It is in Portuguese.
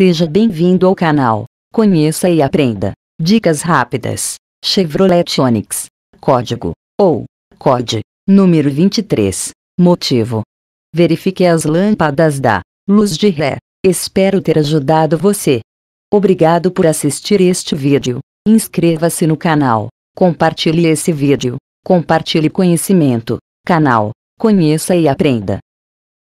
Seja bem-vindo ao canal. Conheça e aprenda. Dicas rápidas. Chevrolet Onix. Código ou COD número 23. Motivo. Verifique as lâmpadas da luz de ré. Espero ter ajudado você. Obrigado por assistir este vídeo. Inscreva-se no canal. Compartilhe esse vídeo. Compartilhe conhecimento. Canal. Conheça e aprenda.